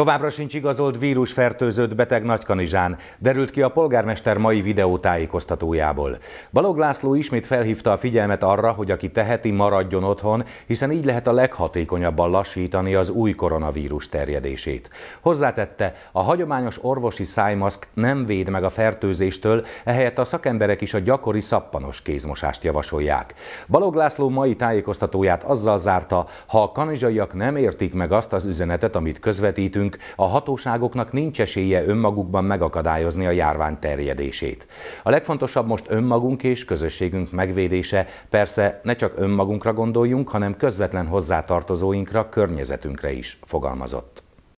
Továbbra sincs igazolt vírusfertőzött beteg Nagykanizsán, derült ki a polgármester mai videótájékoztatójából. Balog László ismét felhívta a figyelmet arra, hogy aki teheti, maradjon otthon, hiszen így lehet a leghatékonyabban lassítani az új koronavírus terjedését. Hozzátette, a hagyományos orvosi szájmaszk nem véd meg a fertőzéstől, ehelyett a szakemberek is a gyakori szappanos kézmosást javasolják. Balog László mai tájékoztatóját azzal zárta, ha a kanizsaiak nem értik meg azt az üzenetet, amit közvetítünk, szerintünk a hatóságoknak nincs esélye önmagukban megakadályozni a járvány terjedését. A legfontosabb most önmagunk és közösségünk megvédése, persze ne csak önmagunkra gondoljunk, hanem közvetlen hozzátartozóinkra, környezetünkre is fogalmazott.